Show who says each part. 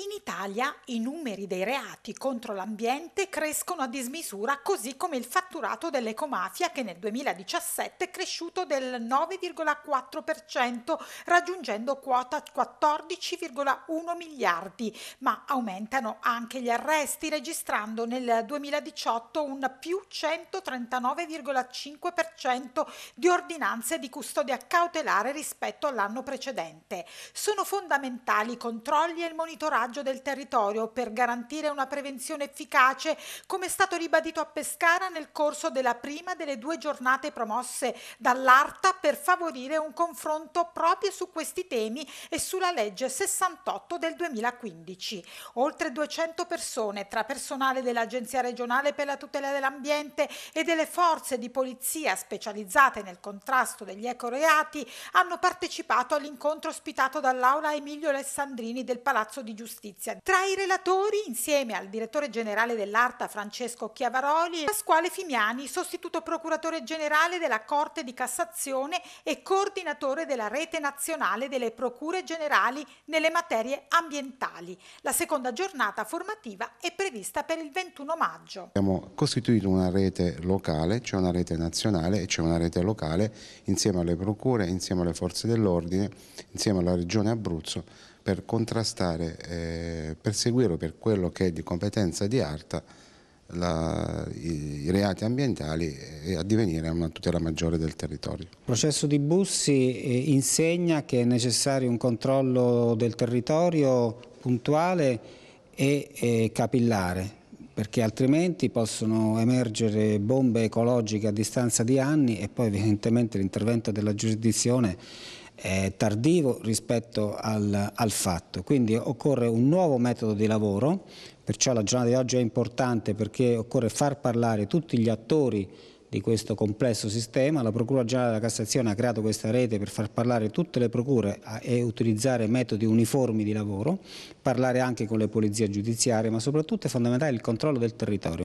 Speaker 1: In Italia i numeri dei reati contro l'ambiente crescono a dismisura, così come il fatturato dell'ecomafia che nel 2017 è cresciuto del 9,4%, raggiungendo quota 14,1 miliardi, ma aumentano anche gli arresti, registrando nel 2018 un più 139,5% di ordinanze di custodia cautelare rispetto all'anno precedente. Sono fondamentali i controlli e il monitoraggio monitoraggio del territorio per garantire una prevenzione efficace, come è stato ribadito a Pescara nel corso della prima delle due giornate promosse dall'ARTA per favorire un confronto proprio su questi temi e sulla legge 68 del 2015. Oltre 200 persone, tra personale dell'Agenzia regionale per la tutela dell'ambiente e delle forze di polizia specializzate nel contrasto degli ecoreati, hanno partecipato all'incontro ospitato dall'Aula Emilio Alessandrini del Palazzo di Giustizia Giustizia. Tra i relatori, insieme al direttore generale dell'ARTA Francesco Chiavaroli, Pasquale Fimiani, sostituto procuratore generale della Corte di Cassazione e coordinatore della rete nazionale delle procure generali nelle materie ambientali. La seconda giornata formativa è prevista per il 21 maggio.
Speaker 2: Abbiamo costituito una rete locale, c'è cioè una rete nazionale e c'è una rete locale insieme alle procure, insieme alle forze dell'ordine, insieme alla regione Abruzzo per contrastare e eh, perseguire per quello che è di competenza di ARTA la, i, i, reati ambientali e addivenire a una tutela maggiore del territorio. Il
Speaker 3: processo di Bussi eh, insegna che è necessario un controllo del territorio puntuale e, e eh, capillare perché altrimenti possono emergere bombe ecologiche a distanza di anni e poi evidentemente l'intervento della giurisdizione eh, tardivo rispetto al, al fatto. Quindi occorre un nuovo metodo di lavoro, perciò la giornata di oggi è importante perché occorre far parlare tutti gli attori di questo complesso sistema. La Procura Generale della Cassazione ha creato questa rete per far parlare tutte le procure e utilizzare metodi uniformi di lavoro, parlare anche con le polizie giudiziarie, ma soprattutto è fondamentale il controllo del territorio.